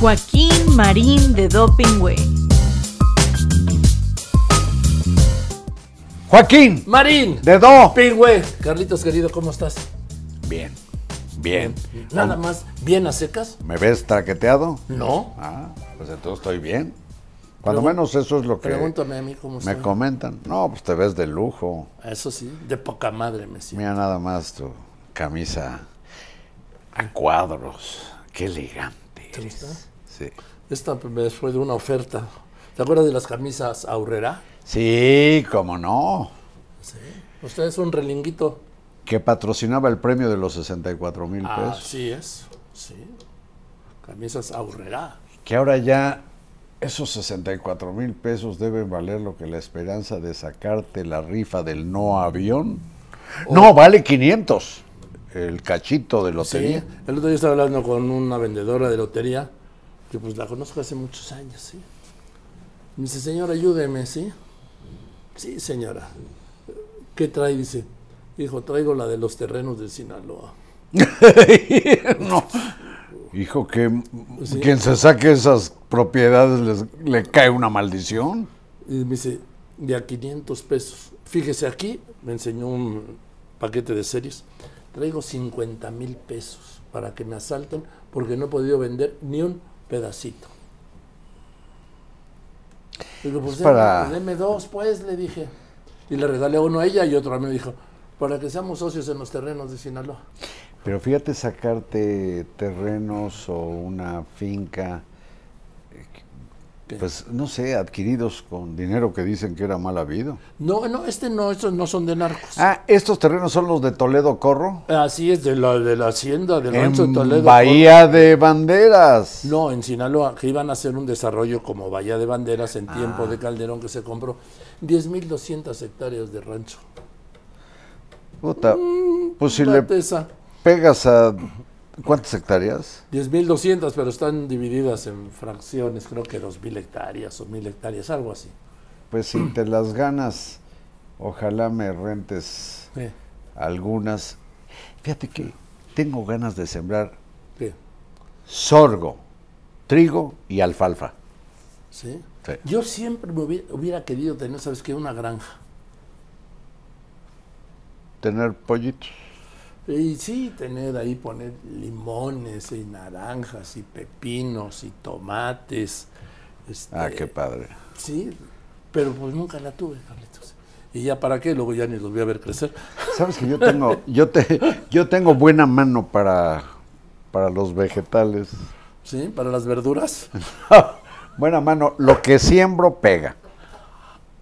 Joaquín Marín de Dopingway. Joaquín. Marín. De Dopingway. Carlitos, querido, ¿cómo estás? Bien. Bien. Nada más, bien a secas. ¿Me ves traqueteado? No. Ah, pues entonces estoy bien. Cuando menos eso es lo que pregúntame a mí cómo me comentan. No, pues te ves de lujo. Eso sí, de poca madre me siento. Mira nada más tu camisa a cuadros. Qué elegante. Esta me fue de una oferta. ¿Te acuerdas de las camisas Aurrera? Sí, cómo no. Usted es un relinguito. Que patrocinaba el premio de los 64 mil pesos. Así es, sí. Camisas Aurrera. Que ahora ya esos 64 mil pesos deben valer lo que la esperanza de sacarte la rifa del no avión. Oh. No, vale 500 el cachito de lotería. el otro día estaba hablando con una vendedora de lotería, que pues la conozco hace muchos años, ¿sí? Me dice, señor, ayúdeme, ¿sí? Sí, señora. ¿Qué trae? Dice, hijo, traigo la de los terrenos de Sinaloa. no. Hijo, que quien se saque esas propiedades le cae una maldición. Y me dice, de a 500 pesos. Fíjese, aquí me enseñó un paquete de series traigo 50 mil pesos para que me asalten porque no he podido vender ni un pedacito. Digo, pues para... Pues, dos, pues, le dije. Y le regalé uno a ella y otro a mí. Me dijo, para que seamos socios en los terrenos de Sinaloa. Pero fíjate sacarte terrenos o una finca este. Pues no sé, adquiridos con dinero que dicen que era mal habido. No, no, este no, estos no son de narcos. Ah, estos terrenos son los de Toledo Corro. Así es, de la, de la hacienda del rancho de Toledo. Bahía de Banderas. No, en Sinaloa, que iban a hacer un desarrollo como Bahía de Banderas en tiempo ah. de Calderón que se compró. 10.200 hectáreas de rancho. Puta, mm, pues si le pegas a ¿Cuántas hectáreas? 10.200, pero están divididas en fracciones, creo que 2.000 hectáreas o 1.000 hectáreas, algo así. Pues si te las ganas, ojalá me rentes algunas. Fíjate que tengo ganas de sembrar sorgo, trigo y alfalfa. ¿Sí? Yo siempre me hubiera, querido tener, ¿sabes qué? Una granja. Tener pollitos. Y sí, tener ahí, poner limones y naranjas y pepinos y tomates. Este, ah, qué padre. Sí, pero pues nunca la tuve, Carlitos. ¿Y ya para qué? Luego ya ni los voy a ver crecer. Sabes que yo tengo, yo te, yo tengo buena mano para, para los vegetales. Sí, para las verduras. buena mano, lo que siembro pega.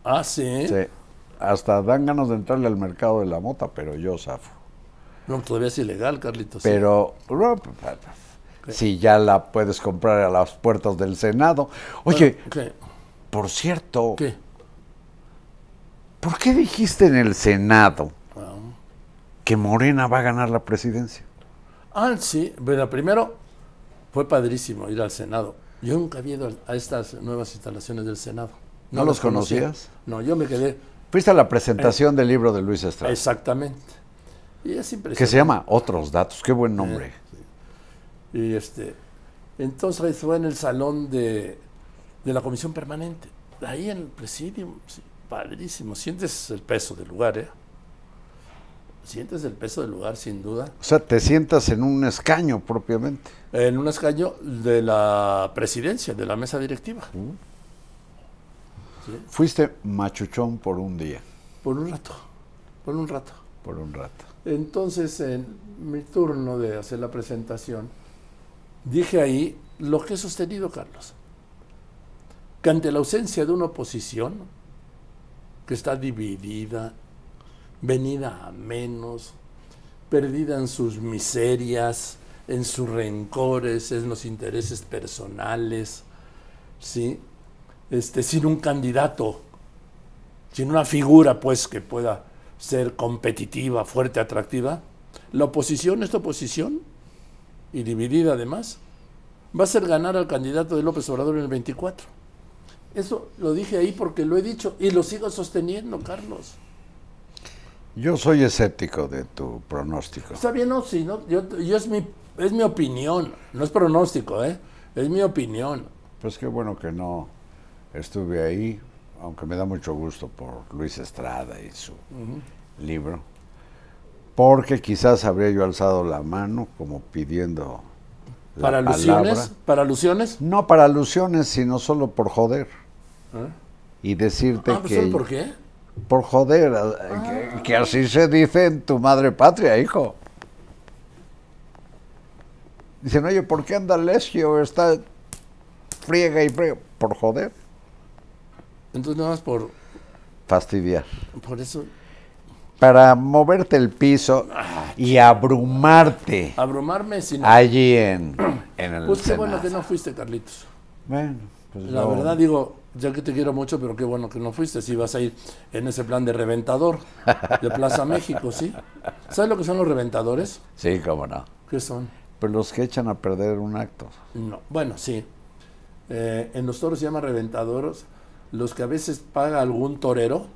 Ah, sí. Sí. Hasta dan ganas de entrarle al mercado de la mota, pero yo zafo. No, todavía es ilegal, Carlitos. Pero pues, si ya la puedes comprar a las puertas del Senado. Oye, por cierto, ¿Qué? ¿por qué dijiste en el Senado ah. que Morena va a ganar la presidencia? Ah, sí, primero fue padrísimo ir al Senado. Yo nunca había ido a estas nuevas instalaciones del Senado. ¿No, los conocías? No, yo me quedé. Fuiste a la presentación del libro de Luis Estrada. Exactamente. Que se llama Otros Datos, qué buen eh, nombre. Y este, entonces fue en el salón de, la comisión permanente, ahí en el presidio, padrísimo, sientes el peso del lugar, ¿eh? Sientes el peso del lugar, sin duda. O sea, te sientas en un escaño propiamente. En un escaño de la presidencia, de la mesa directiva. Uh. Fuiste machuchón por un día. Por un rato, por un rato. Por un rato. Entonces, en mi turno de hacer la presentación, dije ahí lo que he sostenido, Carlos, que ante la ausencia de una oposición que está dividida, venida a menos, perdida en sus miserias, en sus rencores, en los intereses personales, ¿sí? este, sin un candidato, sin una figura pues que pueda ser competitiva, fuerte, atractiva, la oposición, esta oposición, y dividida además, va a ser ganar al candidato de López Obrador en el 24. Eso lo dije ahí porque lo he dicho y lo sigo sosteniendo, Carlos. Yo soy escéptico de tu pronóstico. Está bien, no, sí, no, yo, es, mi, es mi opinión, no es pronóstico, ¿eh? es mi opinión. Pues qué bueno que no estuve ahí, aunque me da mucho gusto por Luis Estrada y su libro, porque quizás habría yo alzado la mano como pidiendo... ¿Para alusiones? ¿Para No para alusiones, sino solo por joder. ¿Ah? Y decirte ah, pues, que... ¿Por qué? Por joder, ah, que, así se dice en tu madre patria, hijo. Dicen, oye, ¿por qué anda Lesio? Está friega y friega. Por joder. Entonces nada más por... Fastidiar. Por eso... Para moverte el piso y abrumarte. Abrumarme Allí en, el... Pues qué bueno que no fuiste, Carlitos. Bueno, pues La verdad digo, ya que te quiero mucho, pero qué bueno que no fuiste, si vas a ir en ese plan de reventador de Plaza México, ¿sí? ¿Sabes lo que son los reventadores? Sí, cómo no. ¿Qué son? Pues los que echan a perder un acto. No, bueno, sí. Eh, en los toros se llama reventadores los que a veces paga algún torero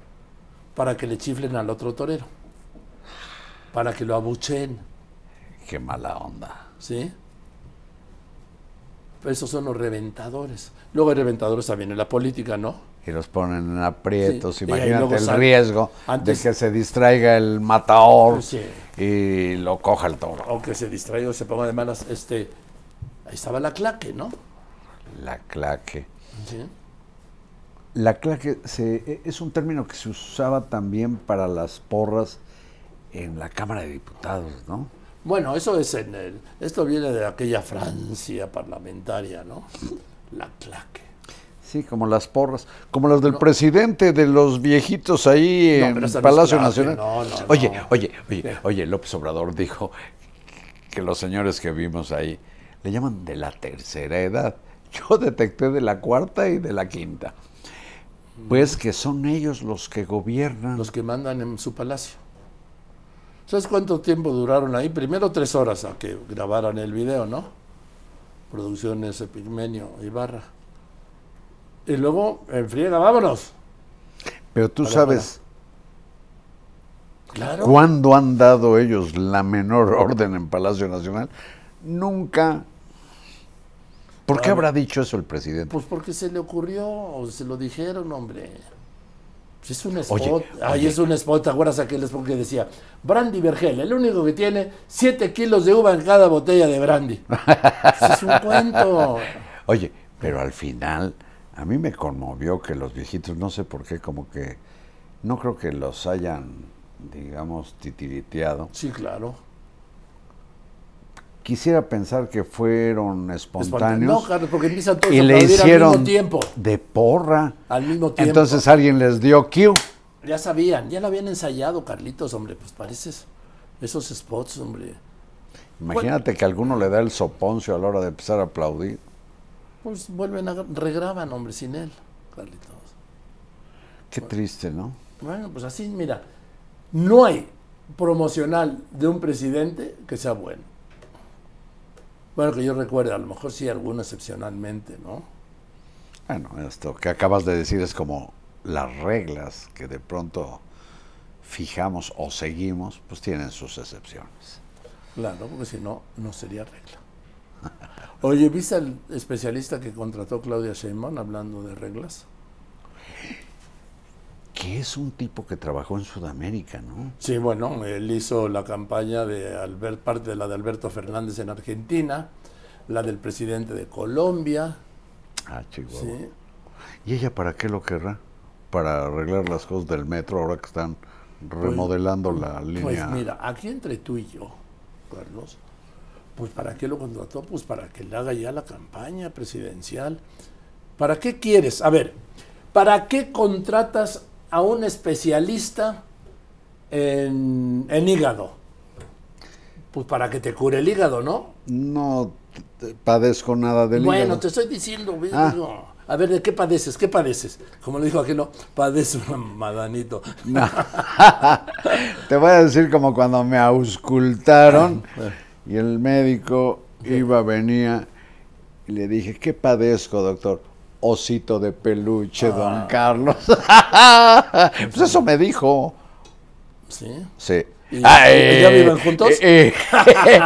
para que le chiflen al otro torero, para que lo abucheen. Qué mala onda. ¿Sí? Pues esos son los reventadores. Luego hay reventadores también en la política, ¿no? Y los ponen en aprietos. Imagínate el riesgo Antes... de que se distraiga el matador y lo coja el toro. O que se distraiga o se ponga de malas. Este, ahí estaba la claque, ¿no? La claque. ¿Sí? La claque e, es un término que se usaba también para las porras en la Cámara de Diputados, ¿no? Bueno, eso es en el, esto viene de aquella Francia parlamentaria, ¿no? La claque. Sí, como las porras, como las del presidente de los viejitos ahí en el Palacio Nacional. oye, oye, oye, oye, López Obrador dijo que los señores que vimos ahí le llaman de la tercera edad. Yo detecté de la cuarta y de la quinta. Pues que son ellos los que gobiernan. Los que mandan en su palacio. ¿Sabes cuánto tiempo duraron ahí? Primero tres horas a que grabaran el video, ¿no? Producciones Epigmenio y Y luego, Friega. vámonos. Pero tú sabes cuándo han dado ellos la menor orden en Palacio Nacional. Nunca ¿Por qué habrá dicho eso el presidente? Pues porque se le ocurrió, o se lo dijeron, hombre. Pues es un spot. Ay, es un spot. ¿Te acuerdas aquel spot que decía? Brandy Vergel, el único que tiene 7 kilos de uva en cada botella de brandy. Pues es un cuento. Oye, pero al final, a mí me conmovió que los viejitos, no sé por qué, como que. No creo que los hayan, digamos, titiriteado. Sí, claro quisiera pensar que fueron espontáneos. No, porque empiezan todos y a le hicieron al mismo tiempo. De porra. Al mismo tiempo. Entonces alguien les dio cue. Ya sabían, ya lo habían ensayado, Carlitos, hombre, pues pareces esos spots, hombre. Imagínate que alguno le da el soponcio a la hora de empezar a aplaudir. Pues vuelven a regraban, hombre, sin él, Carlitos. Qué triste, ¿no? Bueno, pues así, mira, no hay promocional de un presidente que sea bueno. Bueno, que yo recuerdo, a lo mejor sí, alguno excepcionalmente, ¿no? Bueno, ah, esto que acabas de decir es como las reglas que de pronto fijamos o seguimos, pues tienen sus excepciones. Claro, porque si no, no sería regla. Oye, ¿viste al especialista que contrató Claudia Sheinbaum hablando de reglas? Que es un tipo que trabajó en Sudamérica, ¿no? Sí, bueno, él hizo la campaña de Albert, parte de la de Alberto Fernández en Argentina, la del presidente de Colombia. Ah, chico. Sí. ¿Y ella para qué lo querrá? Para arreglar las cosas del metro ahora que están pues, remodelando la pues, línea. Pues mira, aquí entre tú y yo, Carlos, pues para qué lo contrató? Pues para que le haga ya la campaña presidencial. ¿Para qué quieres? A ver, ¿para qué contratas a un especialista en, en hígado? Pues para que te cure el hígado, ¿no? No padezco nada del bueno, te estoy diciendo, ah. a ver, ¿de qué padeces? ¿Qué padeces? Como le dijo aquel, padece un madanito. te voy a decir como cuando me auscultaron ah, y el médico iba, venía y le dije, ¿qué padezco, doctor? Osito de peluche, ah. don Carlos. pues eso me dijo. ¿Sí? Sí. Ah, y, ¿Ya eh, viven juntos? Eh, eh,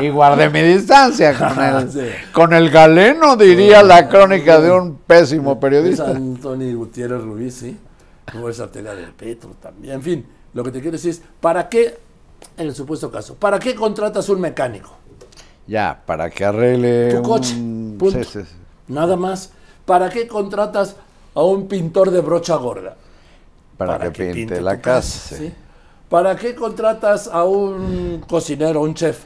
y guardé mi distancia con ah, el, con el galeno, diría la crónica de un pésimo periodista. Antonio Gutiérrez Ruiz, sí. esa del Petro también. En fin, lo que te quiero decir es, ¿para qué, en el supuesto caso, ¿para qué contratas un mecánico? Ya, para que arregle tu coche. Punto. Nada más. ¿Para qué contratas a un pintor de brocha gorda? Para, que, pinte, la casa. casa ¿Para qué contratas a un cocinero, un chef?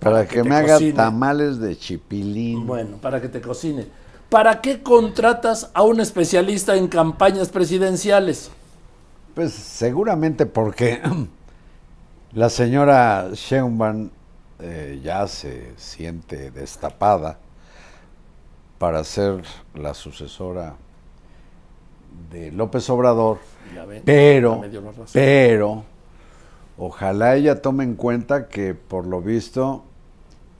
Para, que, me haga tamales de chipilín. Bueno, para que te cocine. ¿Para qué contratas a un especialista en campañas presidenciales? Pues seguramente porque la señora Sheinbaum eh, ya se siente destapada para ser la sucesora de López Obrador, pero, pero, ojalá ella tome en cuenta que por lo visto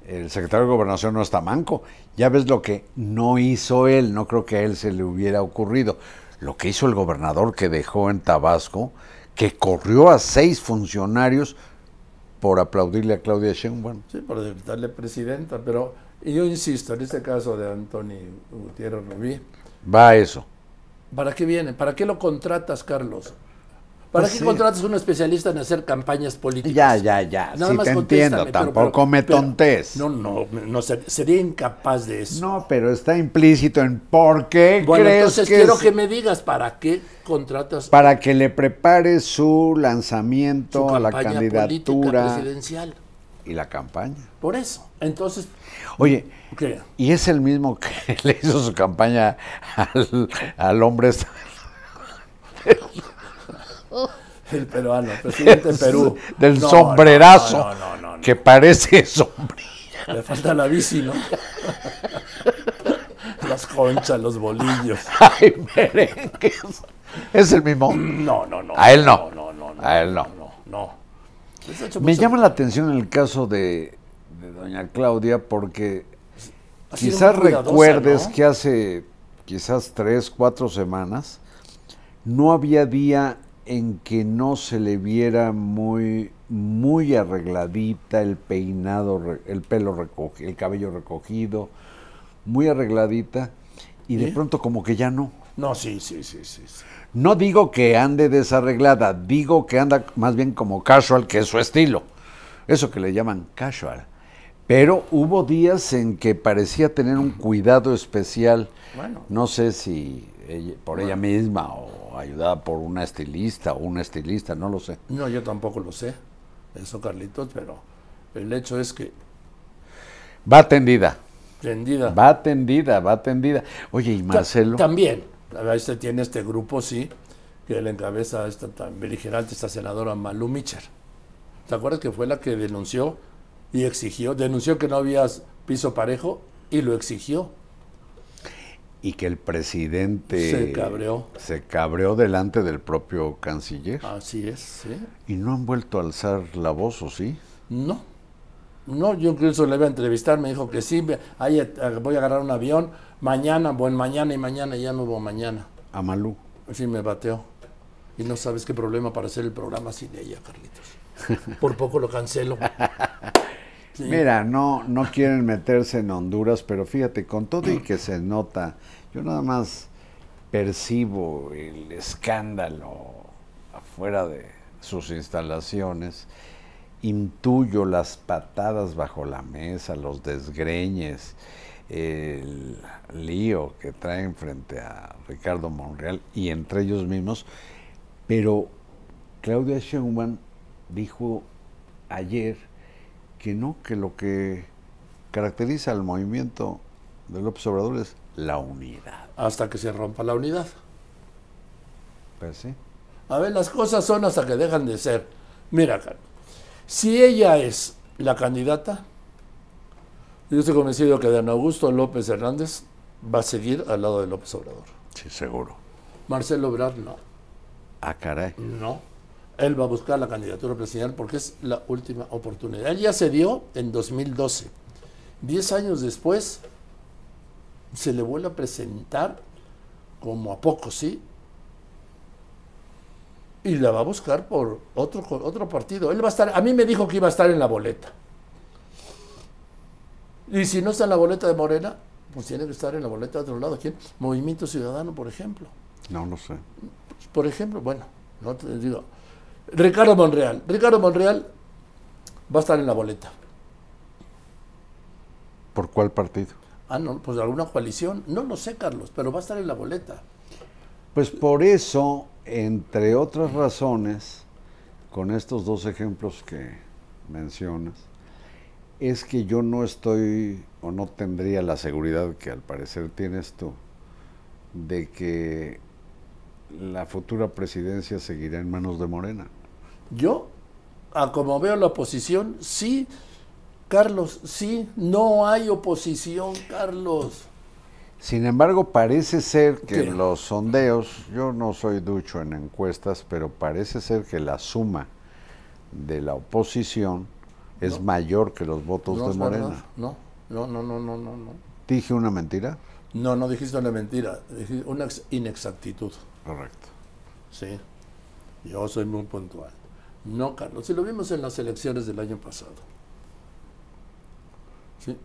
el secretario de Gobernación no está manco. Ya ves lo que no hizo él, no creo que a él se le hubiera ocurrido. Lo que hizo el gobernador que dejó en Tabasco, que corrió a seis funcionarios por aplaudirle a Claudia Sheinbaum. Sí, por darle presidenta, pero yo insisto, en este caso de Antonio Gutiérrez Rubí. Va a eso. ¿Para qué viene? ¿Para qué lo contratas, Carlos? ¿Para pues qué contratas a un especialista en hacer campañas políticas? Ya, ya, ya. Nada te entiendo, tampoco me tontes. no, no, no, sería incapaz de eso. No, pero está implícito en por qué bueno, entonces quiero que me digas para qué contratas. Para que le prepare su lanzamiento a la candidatura presidencial y la campaña. Por eso. Entonces. Oye, y es el mismo que le hizo su campaña al, hombre. El peruano, presidente del Perú. Del sombrerazo. que parece sombrilla. Le falta la bici, ¿no? Las conchas, los bolillos. Ay, ¿Es el mismo? No, no, no. A él no. A él no. Me llama la atención el caso de, doña Claudia porque quizás recuerdes que hace quizás tres, cuatro semanas no había día en que no se le viera muy muy arregladita el peinado, el pelo recogido, el cabello recogido, muy arregladita y de ¿Eh? pronto como que ya no. No, sí, sí, sí. sí. No digo que ande desarreglada, digo que anda más bien como casual, que es su estilo. Eso que le llaman casual. Pero hubo días en que parecía tener un cuidado especial. Bueno. No sé si por ella misma o ayudada por una estilista o una estilista, no lo sé. No, yo tampoco lo sé, eso Carlitos, pero el hecho es que... Va tendida. Tendida. Va tendida, va tendida. Oye, y Marcelo... también. Ahí se tiene este grupo, sí, que le encabeza a esta tan beligerante, esta senadora Malu Micher. ¿Te acuerdas que fue la que denunció y exigió? Denunció que no había piso parejo y lo exigió. Y que el presidente se cabreó. Se cabreó delante del propio canciller. Así es, sí. Y no han vuelto a alzar la voz, ¿o sí? No, no, yo incluso le iba a entrevistar, me dijo que sí, eh, voy a agarrar un avión, Mañana, buen mañana y mañana, ya no hubo mañana. Amalú. Sí, me bateó. Y no sabes qué problema para hacer el programa sin ella, Carlitos. Por poco lo cancelo. Mira, no, no quieren meterse en Honduras, pero fíjate, con todo y que se nota, yo nada más percibo el escándalo afuera de sus instalaciones, intuyo las patadas bajo la mesa, los desgreñes el lío que traen frente a Ricardo Monreal y entre ellos mismos, pero Claudia Sheinbaum dijo ayer que no, que lo que caracteriza al movimiento de López Obrador es la unidad. Hasta que se rompa la unidad. Pues A ver, las cosas son hasta que dejan de ser. Mira, si ella es la candidata, yo estoy convencido que Dan Augusto López Hernández va a seguir al lado de López Obrador. Sí, seguro. Marcelo Obrador no. Ah, caray. No. Él va a buscar la candidatura presidencial porque es la última oportunidad. ya se dio en 2012. Diez años después, se le vuelve a presentar como a poco, ¿sí? Y la va a buscar por otro, otro partido. Él va a estar, a mí me dijo que iba a estar en la boleta. Y si no está en la boleta de Morena, pues tiene que estar en la boleta de otro lado. ¿Quién? Movimiento Ciudadano, por ejemplo. No no sé. Por ejemplo, bueno, no te digo. Ricardo Monreal. Ricardo Monreal va a estar en la boleta. ¿Por cuál partido? Ah, no, pues alguna coalición. No lo sé, Carlos, pero va a estar en la boleta. Pues por eso, entre otras razones, con estos dos ejemplos que mencionas, es que yo no estoy o no tendría la seguridad que al parecer tienes tú de que la futura presidencia seguirá en manos de Morena. Yo, a como veo la oposición, sí, Carlos, sí, no hay oposición, Carlos. Sin embargo, parece ser que los sondeos, yo no soy ducho en encuestas, pero parece ser que la suma de la oposición es mayor que los votos de Morena. No, no, no, no, no, no, ¿Dije una mentira? No, no dijiste una mentira, dijiste una inexactitud. Correcto. Sí, yo soy muy puntual. No, Carlos, si lo vimos en las elecciones del año pasado. Sí,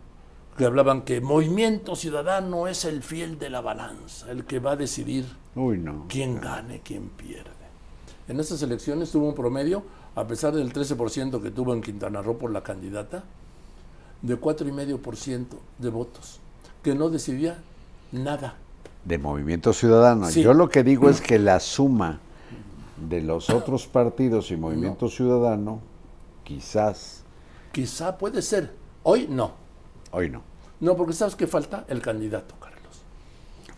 que hablaban que Movimiento Ciudadano es el fiel de la balanza, el que va a decidir quién gane, quién pierde. En esas elecciones tuvo un promedio a pesar del 13% que tuvo en Quintana Roo por la candidata, de 4,5% de votos, que no decidía nada. De Movimiento Ciudadano. Yo lo que digo es que la suma de los otros partidos y Movimiento Ciudadano, quizás. Quizá puede ser. Hoy no. Hoy no. No, porque sabes que falta el candidato, Carlos.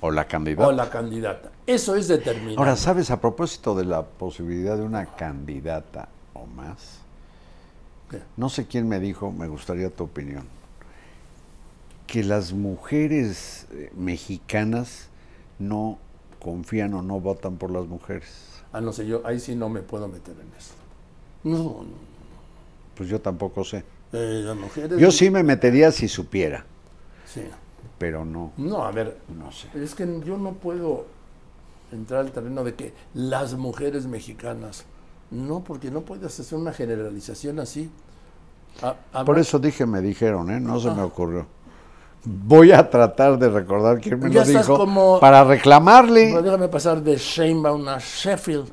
O la candidata. O la candidata. Eso es determinante. Ahora, sabes, a propósito de la posibilidad de una candidata, o más. No sé quién me dijo, me gustaría tu opinión, que las mujeres eh, mexicanas no confían o no votan por las mujeres. Ah, no sé, yo ahí sí no me puedo meter en esto No, no, Pues yo tampoco sé. Eh, yo sí me metería si supiera. Sí. Pero no. No, a ver. No sé. Es que yo no puedo entrar al terreno de que las mujeres mexicanas no, porque no puedes hacer una generalización así. Por eso dije, me dijeron, ¿eh? no se me ah. ocurrió. Voy a tratar de recordar quién me lo dijo para reclamarle. déjame pasar de Sheinbaum a Sheffield.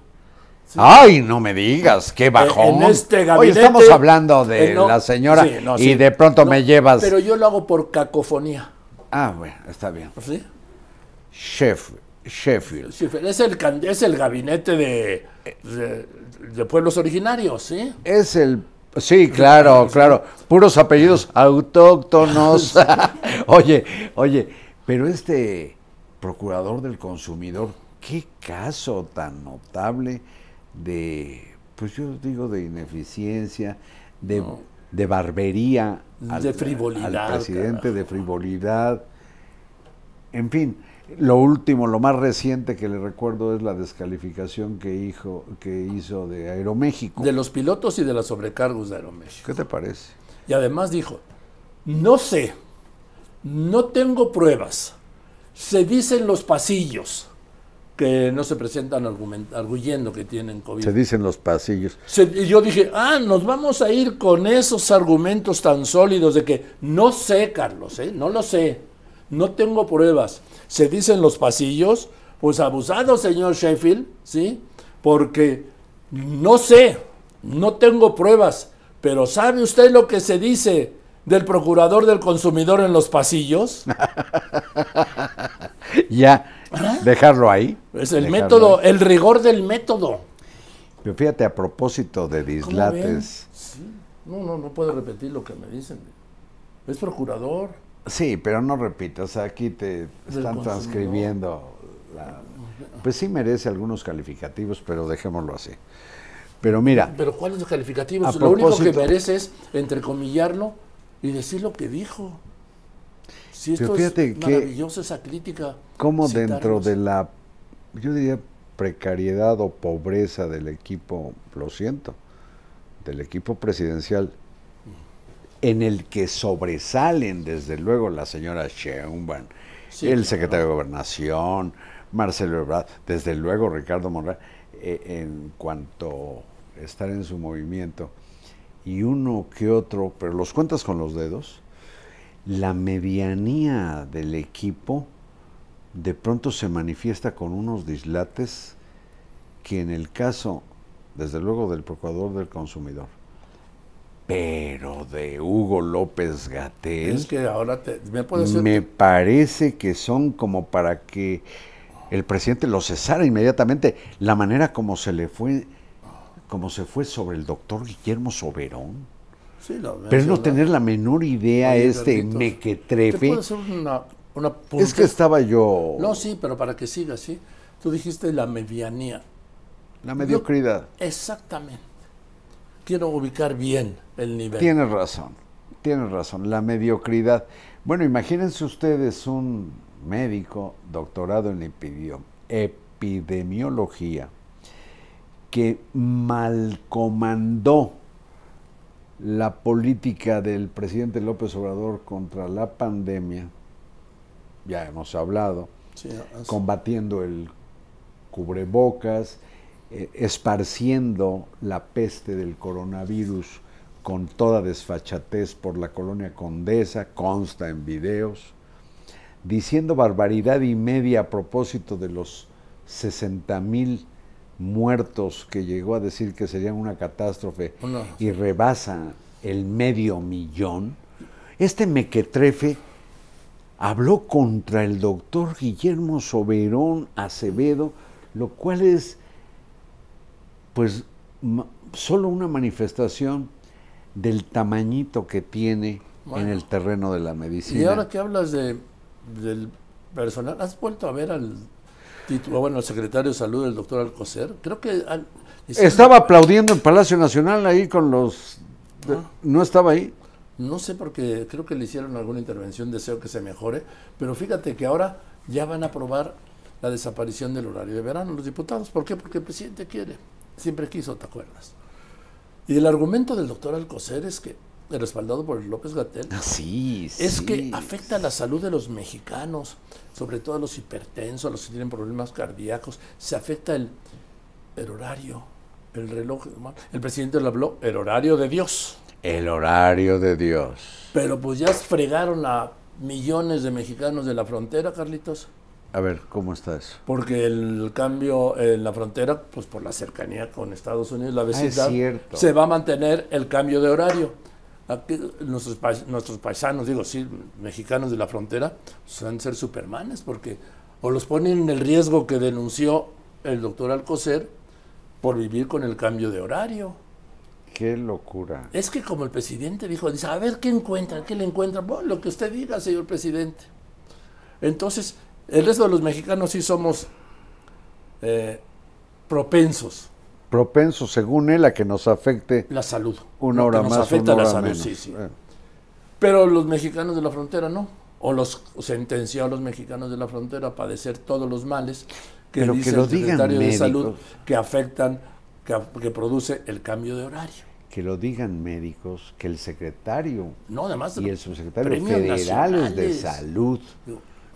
Ay, no me digas, qué eh, bajón. En este gabinete, Hoy estamos hablando de eh, la señora y de pronto me llevas. Pero yo lo hago por cacofonía. Ah, bueno, está bien. ¿Sí? Sheffield. Sheffield. Es, el, el gabinete de de pueblos originarios, ¿sí? Es el Sí, claro, claro. Puros apellidos autóctonos. oye, oye, pero este procurador del consumidor, qué caso tan notable de, pues yo digo, de ineficiencia, de, de barbería. de frivolidad. presidente, de frivolidad. En fin, lo último, lo más reciente que le recuerdo es la descalificación que, hizo, que hizo de Aeroméxico. De los pilotos y de las sobrecargos de Aeroméxico. ¿Qué te parece? Y además dijo, no sé, no tengo pruebas. Se dicen los pasillos que no se presentan arguyendo que tienen COVID. Se dicen los pasillos. y yo dije, ah, nos vamos a ir con esos argumentos tan sólidos de que no sé, Carlos, ¿eh? no lo sé. No tengo pruebas. Se dicen los pasillos, pues abusado, señor Sheffield, ¿sí? Porque no sé, no tengo pruebas, pero ¿sabe usted lo que se dice del procurador del consumidor en los pasillos? ya, dejarlo ahí. Es el método, el rigor del método. Pero fíjate, a propósito de dislates. No, no, no puedo repetir lo que me dicen. Es procurador. Sí, pero no repito, o sea, aquí te están transcribiendo. Pues sí merece algunos calificativos, pero dejémoslo así. Pero mira. Pero ¿cuáles los calificativos? Lo único que merece es entrecomillarlo y decir lo que dijo. Si esto es maravilloso esa crítica. Como dentro de la, yo diría, precariedad o pobreza del equipo, lo siento, del equipo presidencial, en el que sobresalen desde luego la señora Sheinbaum, el secretario de Gobernación, Marcelo Ebrard, desde luego Ricardo Monreal, eh, en cuanto a estar en su movimiento y uno que otro, pero los cuentas con los dedos, la medianía del equipo de pronto se manifiesta con unos dislates que en el caso, desde luego, del procurador del consumidor, pero de Hugo López Gatel. Es que ahora me, parece que son como para que el presidente lo cesara inmediatamente. La manera como se le fue, como se fue sobre el doctor Guillermo Soberón. pero no tener la menor idea de este mequetrefe. ¿te una, es que estaba yo. No, sí, pero para que siga, sí. Tú dijiste la medianía. La mediocridad. exactamente quiero ubicar bien el nivel. Tienes razón, tienes razón, la mediocridad. Bueno, imagínense ustedes un médico doctorado en epidemiología que malcomandó la política del presidente López Obrador contra la pandemia, ya hemos hablado, combatiendo el cubrebocas, eh, esparciendo la peste del coronavirus con toda desfachatez por la colonia Condesa, consta en videos, diciendo barbaridad y media a propósito de los 60 mil muertos que llegó a decir que serían una catástrofe y rebasa el medio millón, este mequetrefe habló contra el doctor Guillermo Soberón Acevedo, lo cual es pues solo una manifestación del tamañito que tiene en el terreno de la medicina. Y ahora que hablas de, del personal, ¿has vuelto a ver al bueno, al secretario de salud, el doctor Alcocer? Creo que... estaba aplaudiendo en Palacio Nacional ahí con los... Ah. ¿No estaba ahí? No sé porque creo que le hicieron alguna intervención, deseo que se mejore, pero fíjate que ahora ya van a aprobar la desaparición del horario de verano los diputados. ¿Por qué? Porque el presidente quiere siempre quiso, ¿te acuerdas? Y el argumento del doctor Alcocer es que, respaldado por López Gatel, ah, es que afecta a la salud de los mexicanos, sobre todo a los hipertensos, a los que tienen problemas cardíacos, se afecta el, el horario, el reloj. El presidente le habló, el horario de Dios. El horario de Dios. Pero pues ya fregaron a millones de mexicanos de la frontera, Carlitos. A ver, ¿cómo está eso? Porque el cambio en la frontera, pues por la cercanía con Estados Unidos, la ah, vecindad, se va a mantener el cambio de horario. nuestros, nuestros paisanos, digo, sí, mexicanos de la frontera, van pues, a ser supermanes porque o los ponen en el riesgo que denunció el doctor Alcocer por vivir con el cambio de horario. Qué locura. Es que como el presidente dijo, dice, a ver qué encuentra? qué le encuentran, bueno, lo que usted diga, señor presidente. Entonces, el resto de los mexicanos sí somos eh, propensos. Propensos, según él, a que nos afecte la salud. Una hora nos más. Afecta la salud, sí, eh. Pero los mexicanos de la frontera no. O los sentenció los mexicanos de la frontera a padecer todos los males que Pero dice el secretario de salud que afectan, que, produce el cambio de horario que lo digan médicos, que el secretario no, además, y el subsecretario federales de salud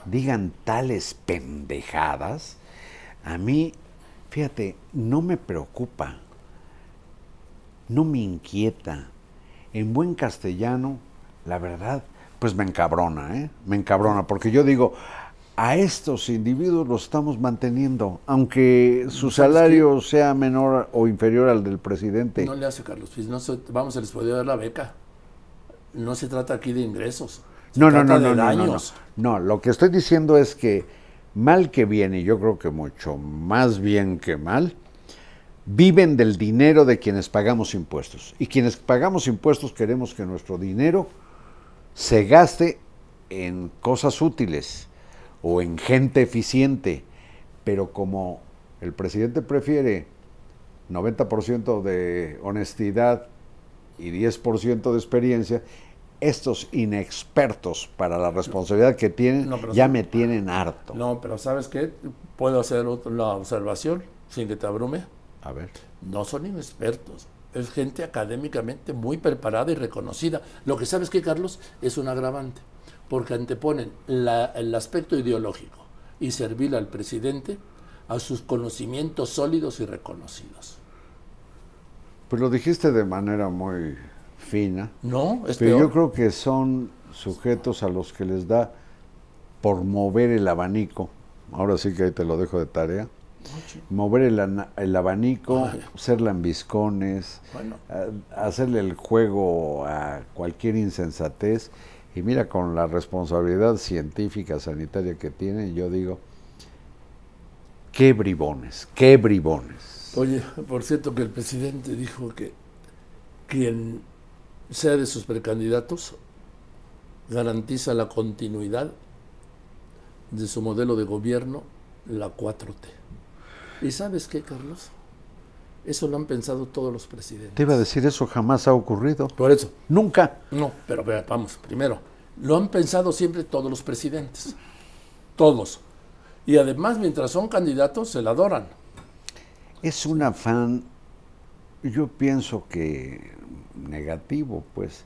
digan tales pendejadas, a mí, fíjate, no me preocupa, no me inquieta. En buen castellano, la verdad, pues me encabrona, ¿eh? Me encabrona, porque yo digo, a estos individuos los estamos manteniendo, aunque su salario sea menor o inferior al del presidente. No le hace, Carlos, pues vamos, a les puede dar la beca. No se trata aquí de ingresos. No, no, no, no, no, no, no. lo que estoy diciendo es que mal que bien, y yo creo que mucho más bien que mal, viven del dinero de quienes pagamos impuestos. Y quienes pagamos impuestos queremos que nuestro dinero se gaste en cosas útiles o en gente eficiente. Pero como el presidente prefiere 90% de honestidad y 10% de experiencia, estos inexpertos para la responsabilidad que tienen ya me tienen harto. No, pero ¿sabes qué? Puedo hacer la observación sin que te abrume. A ver. No son inexpertos. Es gente académicamente muy preparada y reconocida. Lo que sabes que, Carlos, es un agravante, porque anteponen el aspecto ideológico y servir al presidente a sus conocimientos sólidos y reconocidos. Pues lo dijiste de manera muy fina. No, Pero yo creo que son sujetos a los que les da por mover el abanico. Ahora sí que ahí te lo dejo de tarea. Mover el, abanico, ser lambiscones, hacerle el juego a cualquier insensatez. Y mira, con la responsabilidad científica, sanitaria que tiene, yo digo, qué bribones, qué bribones. Oye, por cierto que el presidente dijo que quien sea de sus precandidatos, garantiza la continuidad de su modelo de gobierno, la 4T. ¿Y sabes qué, Carlos? Eso lo han pensado todos los presidentes. Te iba a decir, eso jamás ha ocurrido. Por eso. Nunca. No, pero vamos, primero, lo han pensado siempre todos los presidentes. Todos. Y además, mientras son candidatos, se la adoran. Es un afán, yo pienso que negativo, pues,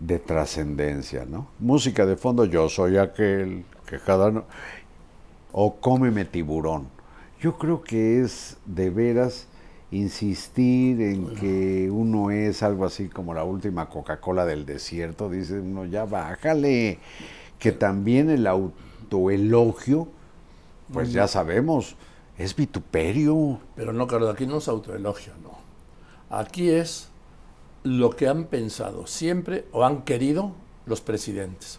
de trascendencia, ¿no? Música de fondo, yo soy aquel que cada... No... o cómeme tiburón. Yo creo que es de veras insistir en que uno es algo así como la última Coca-Cola del desierto, dice uno, ya bájale, que también el autoelogio, pues ya sabemos, es vituperio. Pero no, Carlos, aquí no es autoelogio, no. Aquí es lo que han pensado siempre o han querido los presidentes.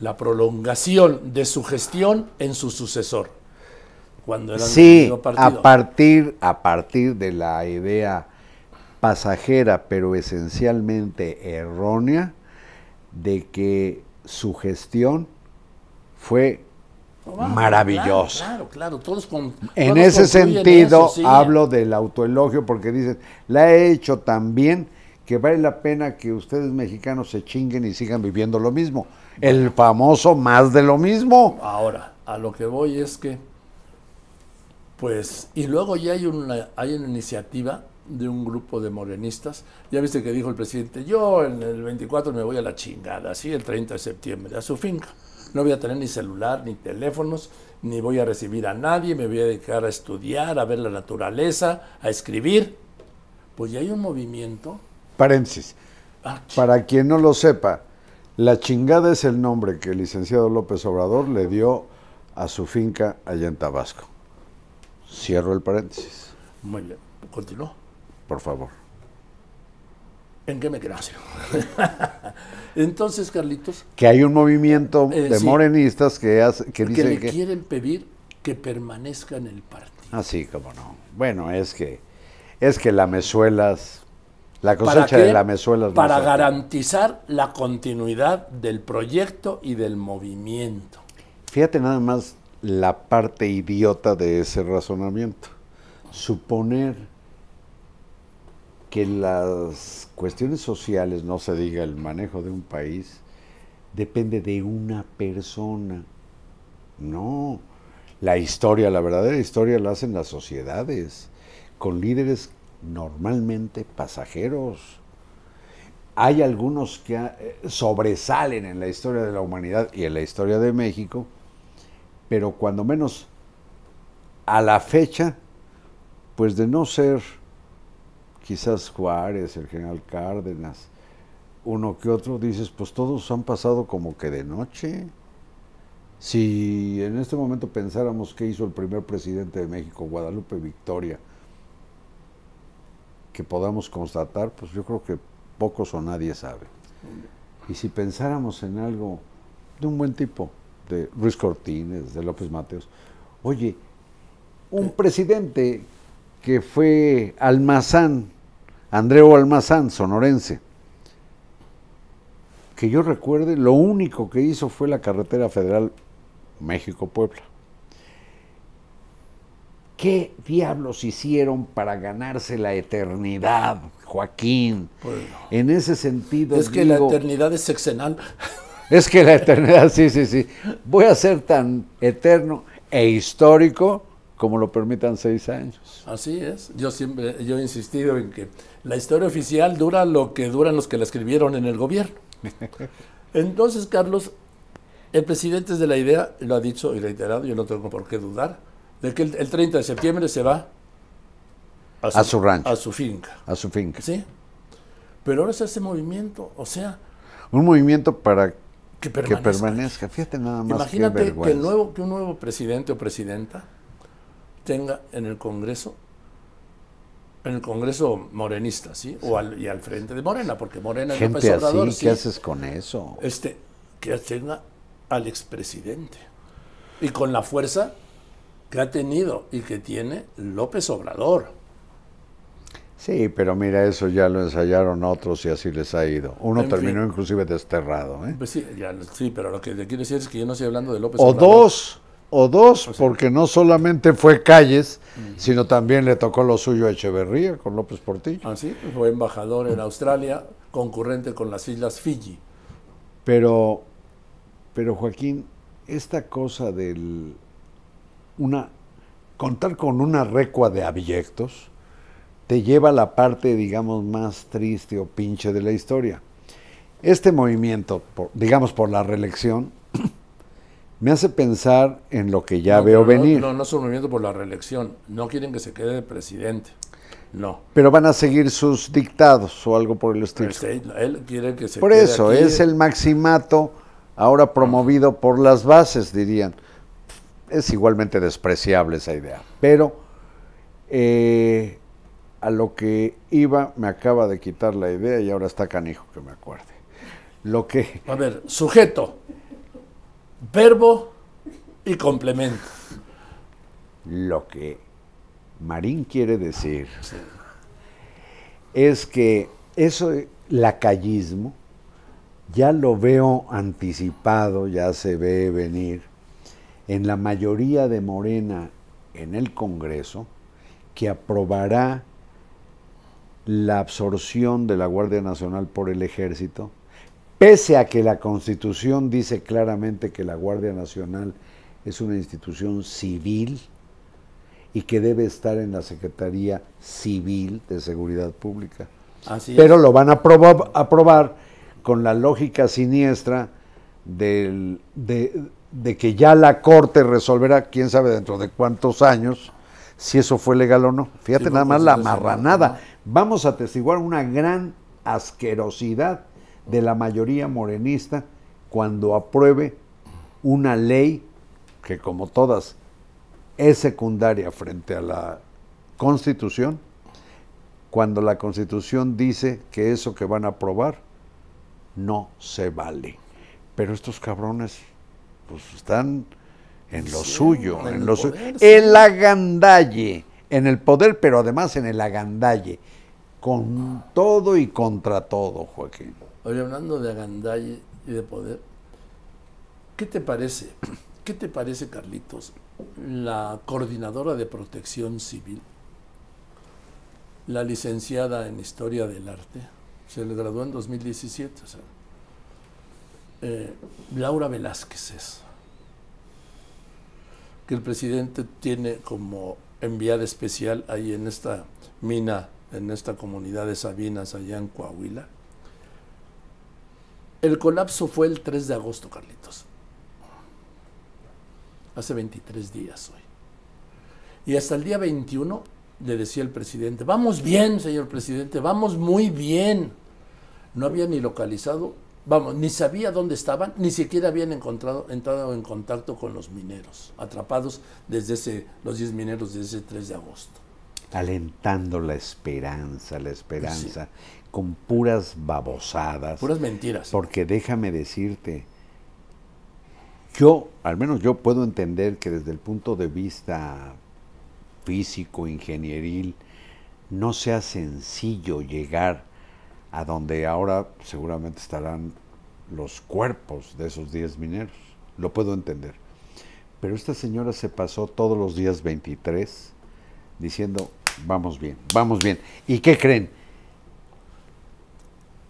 La prolongación de su gestión en su sucesor. Cuando eran sí, a partir, a partir de la idea pasajera, pero esencialmente errónea, de que su gestión fue maravillosa. Claro, claro, todos con, en ese sentido, hablo del autoelogio porque dicen la he hecho también que vale la pena que ustedes mexicanos se chinguen y sigan viviendo lo mismo. El famoso más de lo mismo. Ahora, a lo que voy es que, pues, y luego ya hay una, hay una iniciativa de un grupo de morenistas. Ya viste que dijo el presidente, yo en el 24 me voy a la chingada, así el 30 de septiembre, a su finca. No voy a tener ni celular, ni teléfonos, ni voy a recibir a nadie, me voy a dedicar a estudiar, a ver la naturaleza, a escribir. Pues ya hay un movimiento Paréntesis. Ah, Para quien no lo sepa, la chingada es el nombre que el licenciado López Obrador le dio a su finca allá en Tabasco. Cierro el paréntesis. Muy bien. Continúo. Por favor. ¿En qué me quedas? Ah, Entonces, Carlitos. Que hay un movimiento eh, de morenistas que, hace, que dicen que. quieren pedir que permanezca en el partido. Así, ah, como no. Bueno, es que. Es que la cosecha de la mezuela. Para garantizar la continuidad del proyecto y del movimiento. Fíjate nada más la parte idiota de ese razonamiento. Suponer que las cuestiones sociales, no se diga el manejo de un país, depende de una persona. No, la historia, la verdadera historia la hacen las sociedades, con líderes normalmente pasajeros. Hay algunos que eh, sobresalen en la historia de la humanidad y en la historia de México, pero cuando menos a la fecha, pues de no ser quizás Juárez, el general Cárdenas, uno que otro, dices, pues todos han pasado como que de noche. Si en este momento pensáramos qué hizo el primer presidente de México, Guadalupe Victoria, que podamos constatar, pues yo creo que pocos o nadie sabe. Y si pensáramos en algo de un buen tipo, de Ruiz Cortines, de López Mateos, oye, un presidente que fue Almazán, Andreu Almazán, sonorense, que yo recuerde, lo único que hizo fue la carretera federal México-Puebla. ¿Qué diablos hicieron para ganarse la eternidad, Joaquín? en ese sentido. Es que la eternidad es sexenal. Es que la eternidad, sí, sí, sí. Voy a ser tan eterno e histórico como lo permitan seis años. Así es. Yo siempre, yo he insistido en que la historia oficial dura lo que duran los que la escribieron en el gobierno. Entonces, Carlos, el presidente es de la idea, lo ha dicho y reiterado, yo no tengo por qué dudar de que el, 30 de septiembre se va a su, rancho. A su finca. A su finca. Sí. Pero ahora se hace movimiento, o sea... Un movimiento para que permanezca. Fíjate nada más. Imagínate que, nuevo, que un nuevo presidente o presidenta tenga en el Congreso en el Congreso morenista, ¿sí? O al, y al frente de Morena, porque Morena es Gente Obrador, así, ¿qué haces con eso? Este, que tenga al expresidente. Y con la fuerza que ha tenido y que tiene López Obrador. Sí, pero mira, eso ya lo ensayaron otros y así les ha ido. Uno terminó inclusive desterrado. ¿eh? Pues sí, pero lo que te quiero decir es que yo no estoy hablando de López Obrador. o dos, o dos, porque no solamente fue Calles, sino también le tocó lo suyo a Echeverría con López Portillo. Ah, sí, fue embajador en Australia, concurrente con las Islas Fiji. Pero, pero Joaquín, esta cosa del una, contar con una recua de abyectos te lleva a la parte, digamos, más triste o pinche de la historia. Este movimiento, digamos, por la reelección, me hace pensar en lo que ya veo venir. No, no, es un movimiento por la reelección. No quieren que se quede presidente. No. Pero van a seguir sus dictados o algo por el estilo. él quiere que se Por eso, es el maximato ahora promovido por las bases, dirían es igualmente despreciable esa idea. Pero eh, a lo que iba me acaba de quitar la idea y ahora está canijo que me acuerde. Lo que... A ver, sujeto, verbo y complemento. Lo que Marín quiere decir ah, es que eso, lacayismo, ya lo veo anticipado, ya se ve venir en la mayoría de Morena en el Congreso que aprobará la absorción de la Guardia Nacional por el Ejército, pese a que la Constitución dice claramente que la Guardia Nacional es una institución civil y que debe estar en la Secretaría Civil de Seguridad Pública. Pero lo van a aprobar, aprobar, con la lógica siniestra del, de, de que ya la Corte resolverá, quién sabe dentro de cuántos años, si eso fue legal o no. Fíjate nada más pues, la marranada. Vamos a atestiguar una gran asquerosidad de la mayoría morenista cuando apruebe una ley que como todas es secundaria frente a la Constitución, cuando la Constitución dice que eso que van a aprobar no se vale. Pero estos cabrones pues están en lo suyo, en, lo suyo. El agandalle, en el poder, pero además en el agandalle, con todo y contra todo, Joaquín. Oye, hablando de agandalle y de poder, ¿qué te parece? ¿Qué te parece, Carlitos, la coordinadora de protección civil, la licenciada en Historia del Arte? Se le graduó en 2017, o sea, eh, Laura Velázquez es, que el presidente tiene como enviada especial ahí en esta mina, en esta comunidad de Sabinas, allá en Coahuila. El colapso fue el 3 de agosto, Carlitos. Hace 23 días hoy. Y hasta el día 21 le decía el presidente, vamos bien, señor presidente, vamos muy bien. No había ni localizado vamos, ni sabía dónde estaban, ni siquiera habían encontrado, entrado en contacto con los mineros, atrapados desde ese, los 10 mineros desde ese 3 de agosto. Alentando la esperanza, la esperanza, con puras babosadas. Puras mentiras. Porque déjame decirte, yo, al menos yo puedo entender que desde el punto de vista físico, ingenieril, no sea sencillo llegar a donde ahora seguramente estarán los cuerpos de esos 10 mineros. Lo puedo entender. Pero esta señora se pasó todos los días 23 diciendo, vamos bien, vamos bien. ¿Y qué creen?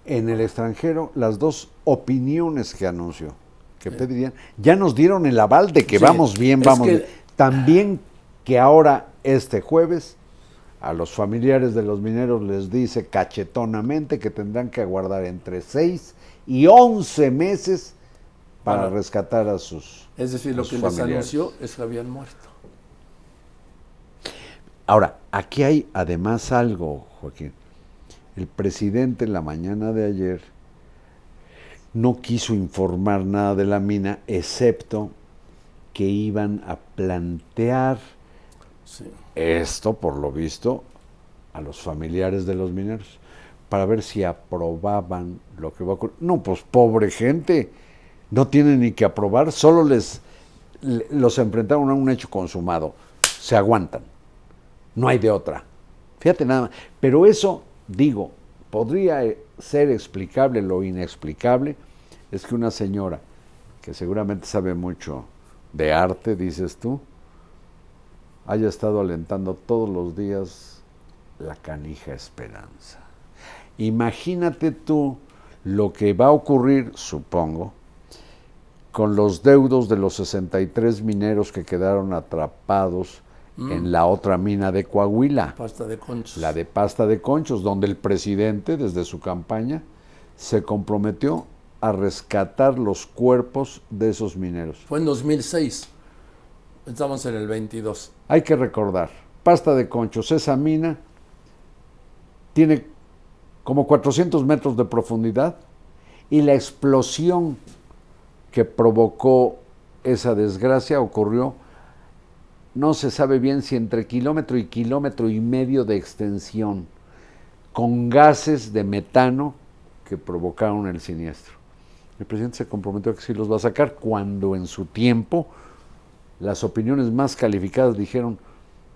En el extranjero, las dos opiniones que anunció, que pedirían, ya nos dieron el aval de que vamos bien, vamos bien. También que ahora, este jueves, a los familiares de los mineros les dice cachetonamente que tendrán que aguardar entre 6 y 11 meses para rescatar a sus Es decir, lo que les anunció es que habían muerto. Ahora, aquí hay además algo, Joaquín. El presidente en la mañana de ayer no quiso informar nada de la mina, excepto que iban a plantear esto, por lo visto, a los familiares de los mineros, para ver si aprobaban lo que va a ocurrir. No, pues pobre gente, no tienen ni que aprobar, solo les los enfrentaron a un hecho consumado, se aguantan, no hay de otra. Fíjate nada más, pero eso, digo, podría eh, ser explicable lo inexplicable, es que una señora que seguramente sabe mucho de arte, dices tú, haya estado alentando todos los días la canija esperanza. Imagínate tú lo que va a ocurrir, supongo, con los deudos de los 63 mineros que quedaron atrapados mm. en la otra mina de Coahuila. Pasta de conchos. La de pasta de conchos, donde el presidente, desde su campaña, se comprometió a rescatar los cuerpos de esos mineros. Fue en 2006. Estamos en el 22. Hay que recordar, pasta de conchos, esa mina tiene como 400 metros de profundidad y la explosión que provocó esa desgracia ocurrió, no se sabe bien si entre kilómetro y kilómetro y medio de extensión, con gases de metano que provocaron el siniestro. El presidente se comprometió a que sí los va a sacar cuando en su tiempo las opiniones más calificadas dijeron,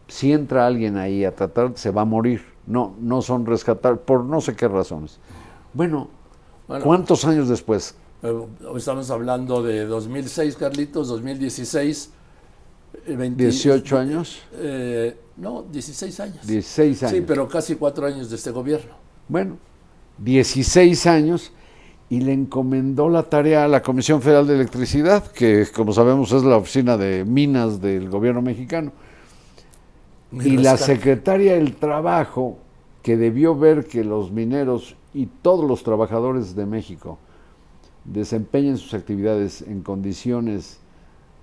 si entra alguien ahí a tratar, se va a morir. No, no son rescatar por no sé qué razones. Bueno, ¿cuántos años después? estamos hablando de 2006, Carlitos, 2016. 20, 18 años. Eh, no, 16 años. 16 años. Sí, pero casi cuatro años de este gobierno. Bueno, 16 años y le encomendó la tarea a la Comisión Federal de Electricidad, que como sabemos es la oficina de minas del gobierno mexicano. y la secretaria del Trabajo, que debió ver que los mineros y todos los trabajadores de México desempeñen sus actividades en condiciones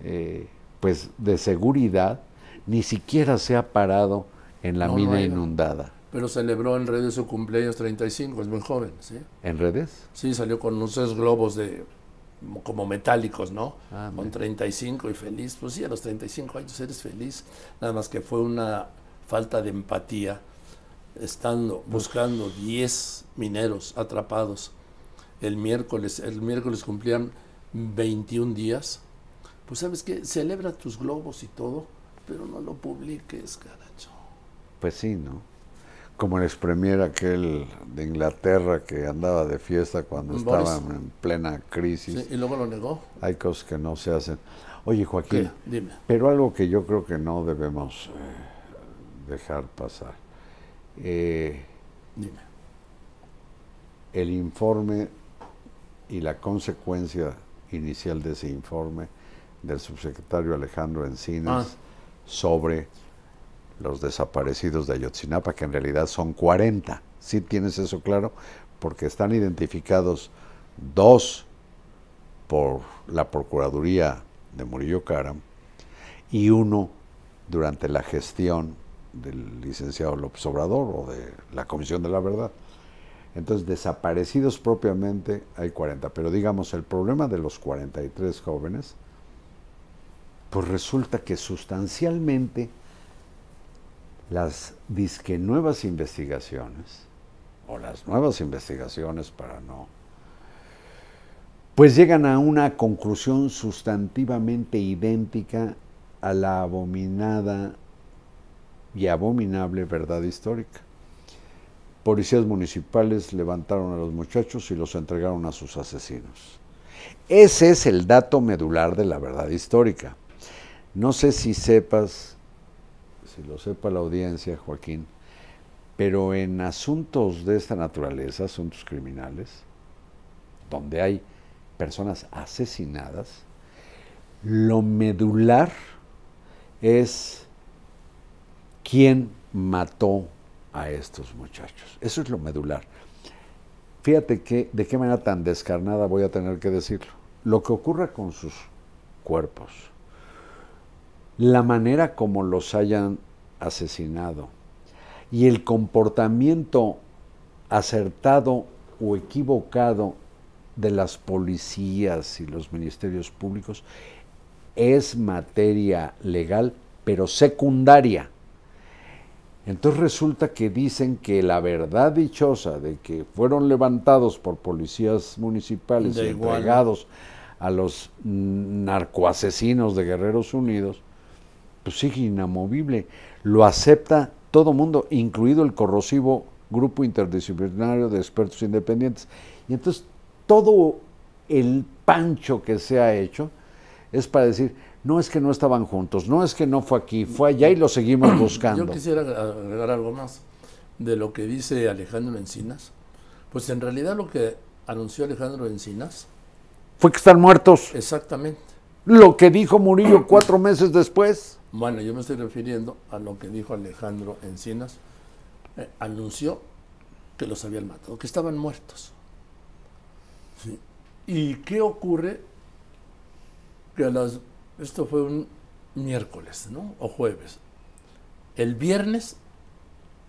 eh, pues de seguridad, ni siquiera se ha parado en la mina inundada pero celebró en redes su cumpleaños 35, es muy joven. ¿sí? ¿En redes? Sí, salió con unos globos de como metálicos, ¿no? Ah, con 35 y feliz. Pues sí, a los 35 años eres feliz, nada más que fue una falta de empatía, estando buscando 10 mineros atrapados. El miércoles, el miércoles cumplían 21 días. Pues sabes qué, celebra tus globos y todo, pero no lo publiques, caracho. Pues sí, ¿no? como el expremier aquel de Inglaterra que andaba de fiesta cuando estaba en plena crisis. y luego lo negó. Hay cosas que no se hacen. Oye, Joaquín, Pero algo que yo creo que no debemos eh, dejar pasar. Eh, dime. El informe y la consecuencia inicial de ese informe del subsecretario Alejandro Encinas ah. sobre los desaparecidos de Ayotzinapa, que en realidad son 40. ¿Sí tienes eso claro? Porque están identificados dos por la Procuraduría de Murillo Caram y uno durante la gestión del licenciado López Obrador o de la Comisión de la Verdad. Entonces, desaparecidos propiamente hay 40, pero digamos, el problema de los 43 jóvenes, pues resulta que sustancialmente las disque nuevas investigaciones, o las nuevas investigaciones para no, pues llegan a una conclusión sustantivamente idéntica a la abominada y abominable verdad histórica. Policías municipales levantaron a los muchachos y los entregaron a sus asesinos. Ese es el dato medular de la verdad histórica. No sé si sepas si lo sepa la audiencia, Joaquín, pero en asuntos de esta naturaleza, asuntos criminales, donde hay personas asesinadas, lo medular es quién mató a estos muchachos. Eso es lo medular. Fíjate que de qué manera tan descarnada voy a tener que decirlo. Lo que ocurre con sus cuerpos la manera como los hayan asesinado y el comportamiento acertado o equivocado de las policías y los ministerios públicos es materia legal, pero secundaria. Entonces resulta que dicen que la verdad dichosa de que fueron levantados por policías municipales y entregados a los narcoasesinos de Guerreros Unidos, pues sigue inamovible, lo acepta todo mundo, incluido el corrosivo grupo interdisciplinario de expertos independientes. Y entonces todo el pancho que se ha hecho es para decir, no es que no estaban juntos, no es que no fue aquí, fue allá y lo seguimos buscando. Yo quisiera agregar algo más de lo que dice Alejandro Encinas. Pues en realidad lo que anunció Alejandro Encinas fue que están muertos. Exactamente. Lo que dijo Murillo cuatro meses después. Bueno, yo me estoy refiriendo a lo que dijo Alejandro Encinas. Eh, anunció que los habían matado, que estaban muertos. ¿Y qué ocurre? Que a las, esto fue un miércoles, ¿no? O jueves. El viernes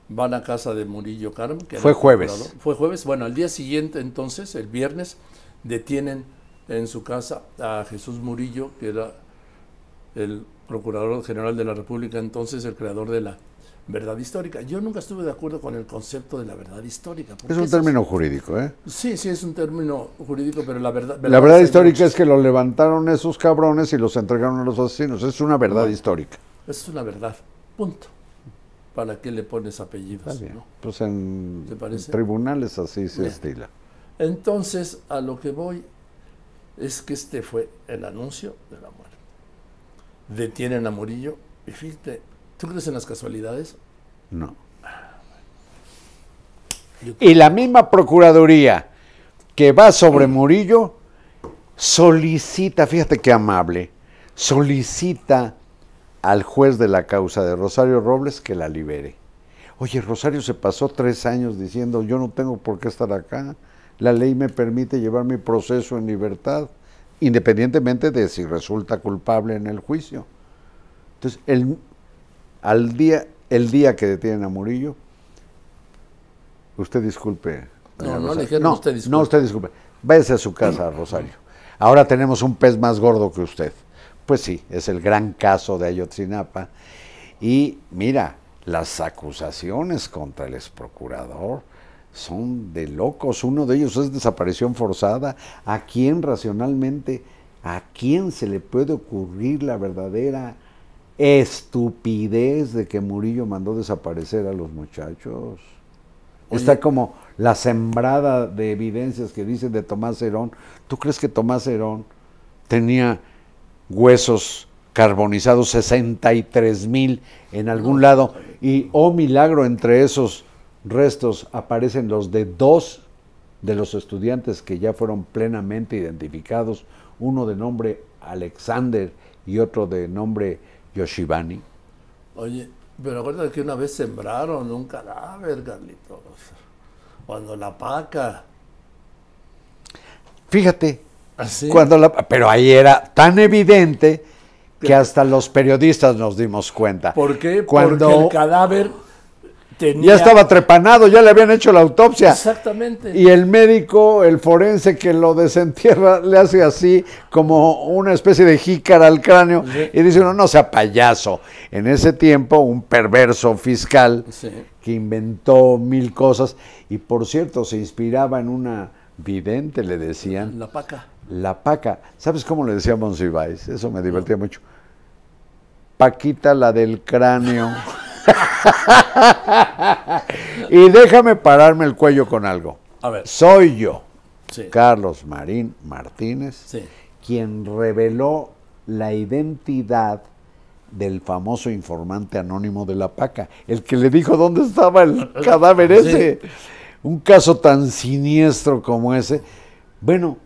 van a casa de Murillo Carmen. Que fue jueves. Fue jueves. Bueno, al día siguiente, entonces, el viernes, detienen en su casa a Jesús Murillo, que era el Procurador General de la República, entonces el creador de la verdad histórica. Yo nunca estuve de acuerdo con el concepto de la verdad histórica. Es un término jurídico, ¿eh? Sí, sí, es un término jurídico, pero la verdad... la verdad histórica es que lo levantaron esos cabrones y los entregaron a los asesinos. Es una verdad histórica. Es una verdad, punto. ¿Para qué le pones apellidos? Pues en, tribunales así se estila. Entonces, a lo que voy es que este fue el anuncio de la muerte detienen a Murillo. Y fíjate, ¿tú crees en las casualidades? No. Y la misma Procuraduría que va sobre Murillo solicita, fíjate qué amable, solicita al juez de la causa de Rosario Robles que la libere. Oye, Rosario se pasó tres años diciendo, yo no tengo por qué estar acá, la ley me permite llevar mi proceso en libertad independientemente de si resulta culpable en el juicio. Entonces, el, al día, el día que detienen a Murillo, usted disculpe. No, no le usted disculpe. No, usted disculpe. Váyase a su casa, mm. Rosario. Ahora tenemos un pez más gordo que usted. Pues sí, es el gran caso de Ayotzinapa. Y mira, las acusaciones contra el exprocurador son de locos. Uno de ellos es desaparición forzada. ¿A quién racionalmente, a quién se le puede ocurrir la verdadera estupidez de que Murillo mandó desaparecer a los muchachos? Está como la sembrada de evidencias que dicen de Tomás Herón. ¿Tú crees que Tomás Herón tenía huesos carbonizados 63 mil en algún lado? Y, oh milagro, entre esos restos aparecen los de dos de los estudiantes que ya fueron plenamente identificados, uno de nombre Alexander y otro de nombre Yoshibani. Oye, pero acuérdate que una vez sembraron un cadáver, Carlitos, cuando la paca. Fíjate, ¿Ah, cuando la, pero ahí era tan evidente que hasta los periodistas nos dimos cuenta. ¿Por qué? Cuando, Porque el cadáver ya estaba trepanado, ya le habían hecho la autopsia. Exactamente. Y el médico, el forense que lo desentierra, le hace así como una especie de jícara al cráneo y dice, no, no sea payaso. En ese tiempo, un perverso fiscal que inventó mil cosas y por cierto se inspiraba en una vidente, le decían. La paca. La paca. ¿Sabes cómo le decía Monsiváis? Eso me divertía mucho. Paquita la del cráneo. y déjame pararme el cuello con algo. A ver. Soy yo, Carlos Marín Martínez, quien reveló la identidad del famoso informante anónimo de la PACA, el que le dijo dónde estaba el cadáver ese. Un caso tan siniestro como ese. Bueno,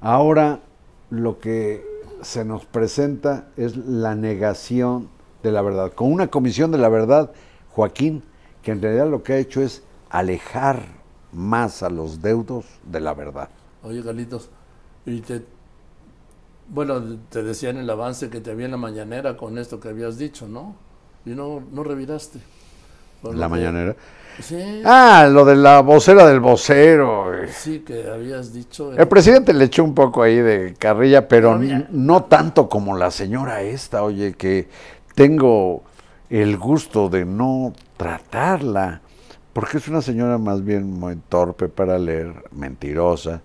ahora lo que se nos presenta es la negación de la verdad, con una comisión de la verdad, Joaquín, que en realidad lo que ha hecho es alejar más a los deudos de la verdad. Oye, Carlitos, y te, bueno, te decía en el avance que te había en la mañanera con esto que habías dicho, ¿no? Y no, no reviraste. ¿La mañanera? Sí. Ah, lo de la vocera del vocero. Sí, que habías dicho. El, presidente le echó un poco ahí de carrilla, pero no tanto como la señora esta, oye, que tengo el gusto de no tratarla, porque es una señora más bien muy torpe para leer, mentirosa,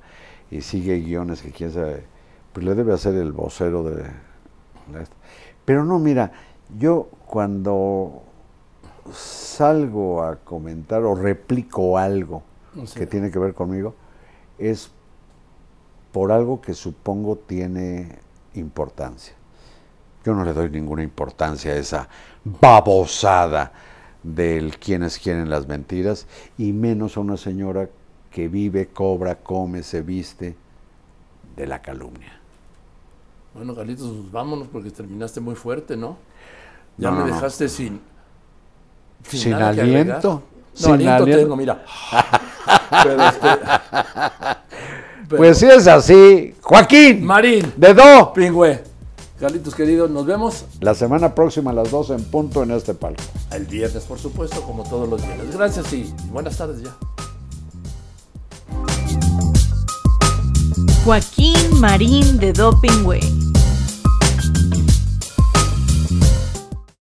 y sigue guiones que quién sabe, pues le debe hacer el vocero de... Pero no, mira, yo cuando salgo a comentar o replico algo que tiene que ver conmigo, es por algo que supongo tiene importancia. Yo no le doy ninguna importancia a esa babosada del quienes quieren las mentiras, y menos a una señora que vive, cobra, come, se viste de la calumnia. Bueno, Galitos, pues vámonos porque terminaste muy fuerte, ¿no? Ya me dejaste sin, sin. aliento. Sin aliento, tengo, mira. Este, pues si es así, Joaquín. Marín. De Do. Pingüe. Carlitos, queridos, nos vemos. La semana próxima a las 12 en punto en este palco. El viernes, por supuesto, como todos los viernes. Gracias y buenas tardes ya. Joaquín Marín de Dopingway.